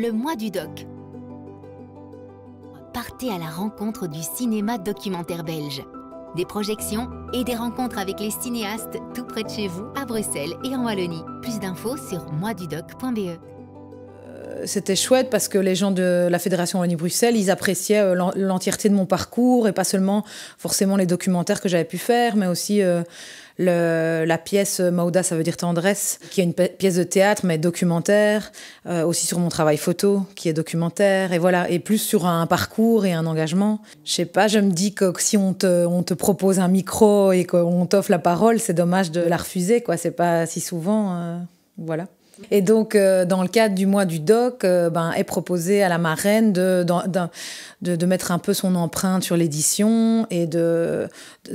le mois du doc. Partez à la rencontre du cinéma documentaire belge. Des projections et des rencontres avec les cinéastes tout près de chez vous, à Bruxelles et en Wallonie. Plus d'infos sur moisdudoc.be c'était chouette parce que les gens de la Fédération Wallonie-Bruxelles, ils appréciaient euh, l'entièreté de mon parcours et pas seulement forcément les documentaires que j'avais pu faire, mais aussi euh, la pièce Mauda, ça veut dire tendresse, qui est une pièce de théâtre mais documentaire, euh, aussi sur mon travail photo qui est documentaire, et voilà, et plus sur un parcours et un engagement. Je sais pas, je me dis que si on te, propose un micro et qu'on t'offre la parole, c'est dommage de la refuser, quoi, c'est pas si souvent, voilà. Et donc, euh, dans le cadre du mois du doc, euh, ben, est proposé à la marraine de, de, mettre un peu son empreinte sur l'édition. Et de,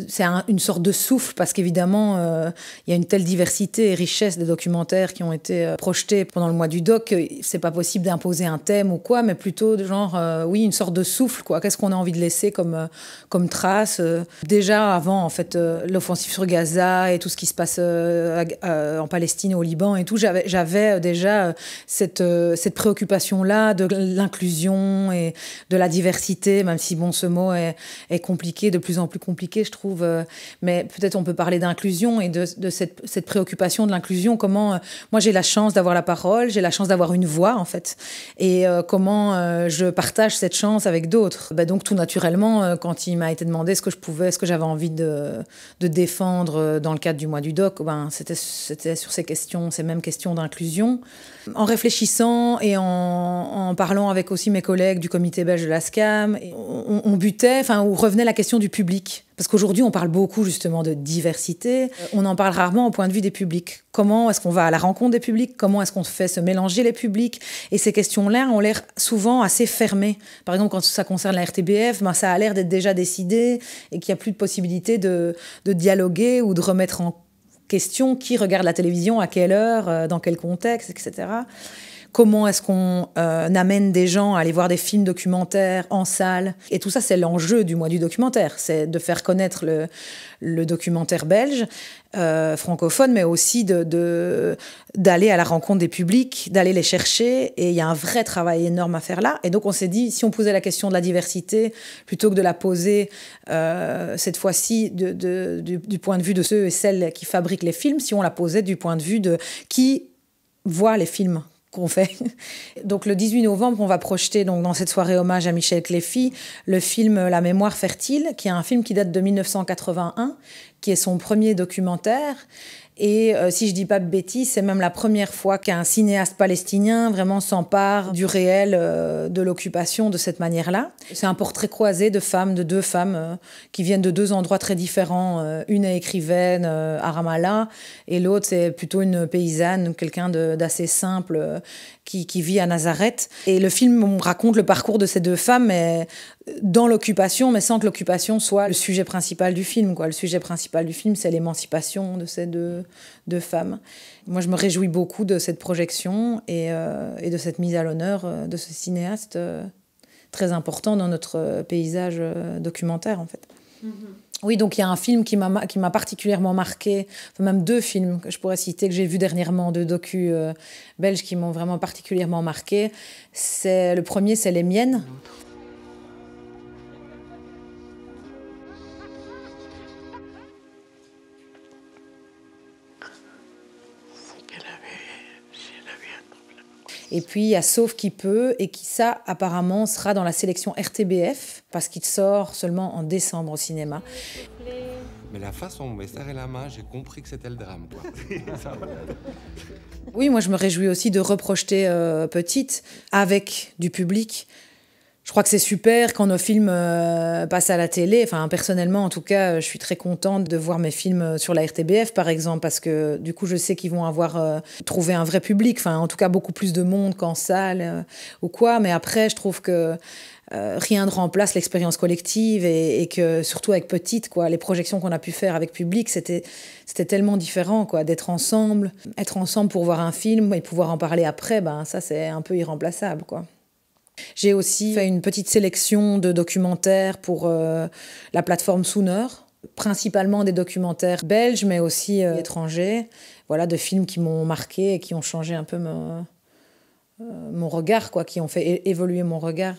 c'est une sorte de souffle, parce qu'évidemment, euh, il y a une telle diversité et richesse des documentaires qui ont été projetés pendant le mois du doc. C'est pas possible d'imposer un thème ou quoi, mais plutôt de genre, oui, une sorte de souffle. quoi. Qu'est-ce qu'on a envie de laisser comme, comme trace Déjà, avant, en fait, l'offensive sur Gaza et tout ce qui se passe en Palestine, au Liban et tout, j'avais euh, déjà euh, cette, euh, cette préoccupation-là de l'inclusion et de la diversité, même si bon, ce mot est, compliqué, de plus en plus compliqué, je trouve. Mais peut-être on peut parler d'inclusion et de, cette, cette, préoccupation de l'inclusion. Comment moi j'ai la chance d'avoir la parole, j'ai la chance d'avoir une voix en fait, et comment je partage cette chance avec d'autres. Bah, donc tout naturellement, quand il m'a été demandé ce que je pouvais, ce que j'avais envie de, défendre dans le cadre du mois du doc, ben c'était sur ces questions, ces mêmes questions d'inclusion en réfléchissant et en, parlant avec aussi mes collègues du comité belge de la SCAM, on, butait, enfin, où revenait la question du public. Parce qu'aujourd'hui, on parle beaucoup justement de diversité. Euh, on en parle rarement au point de vue des publics. Comment est-ce qu'on va à la rencontre des publics Comment est-ce qu'on fait se mélanger les publics Et ces questions-là ont l'air souvent assez fermées. Par exemple, quand ça concerne la RTBF, ben, ça a l'air d'être déjà décidé et qu'il n'y a plus de possibilité de, de dialoguer ou de remettre en question qui regarde la télévision, à quelle heure, euh, dans quel contexte, etc comment est-ce qu'on euh, amène des gens à aller voir des films documentaires en salle. Et tout ça, c'est l'enjeu du mois du documentaire, c'est de faire connaître le, documentaire belge, euh, francophone, mais aussi d'aller de, d'aller à la rencontre des publics, d'aller les chercher. Et il y a un vrai travail énorme à faire là. Et donc on s'est dit, si on posait la question de la diversité, plutôt que de la poser euh, cette fois-ci du point de vue de ceux et celles qui fabriquent les films, si on la posait du point de vue de qui voit les films fait. Donc le 18 novembre, on va projeter donc dans cette soirée hommage à Michel Cléfi le film La mémoire fertile, qui est un film qui date de 1981, qui est son premier documentaire et euh, si je dis pas de bêtises, c'est même la première fois qu'un cinéaste palestinien vraiment s'empare du réel euh, de l'occupation de cette manière-là. C'est un portrait croisé de femmes, de deux femmes euh, qui viennent de deux endroits très différents. une est écrivaine à Ramallah et l'autre c'est plutôt une paysanne, quelqu'un d'assez simple qui, vit à Nazareth. Et le film raconte le parcours de ces deux femmes, mais dans l'occupation, mais sans que l'occupation soit le sujet principal du film. Quoi. Le sujet principal du film, c'est l'émancipation de ces deux, femmes. Moi, je me réjouis beaucoup de cette projection et, euh, de cette mise à l'honneur euh, de ce cinéaste euh, très important dans notre paysage documentaire, en fait. Mm-hmm. Oui, donc il y a un film qui m'a particulièrement marqué, même deux films que je pourrais citer, que j'ai vus dernièrement, deux docu belges qui m'ont vraiment particulièrement marqué. Le premier, c'est Les Miennes. Et puis il y a Sauf qui peut et qui ça apparemment sera dans la sélection RTBF parce qu'il sort seulement en décembre au cinéma. Mais la façon dont serré la main, j'ai compris que c'était le drame. Quoi. oui, moi je me réjouis aussi de reprojeter euh, Petite avec du public je crois que c'est super quand nos films euh, passent à la télé. Enfin, personnellement, en tout cas, euh, je suis très contente de voir mes films euh, sur la RTBF, par exemple, parce que du coup, je sais qu'ils vont avoir trouvé un vrai public. Enfin, en tout cas, beaucoup plus de monde qu'en salle ou quoi. Mais après, je trouve que rien ne remplace l'expérience collective et, et, que surtout avec petite, quoi, les projections qu'on a pu faire avec public, c'était c'était tellement différent, quoi, d'être ensemble, être ensemble pour voir un film et pouvoir en parler après. Ben, ça, c'est un peu irremplaçable, quoi. J'ai aussi fait une petite sélection de documentaires pour euh, la plateforme Sooner principalement des documentaires belges, mais aussi euh, étrangers, voilà, de films qui m'ont marqué et qui ont changé un peu mon, euh, mon regard, quoi, qui ont fait évoluer mon regard.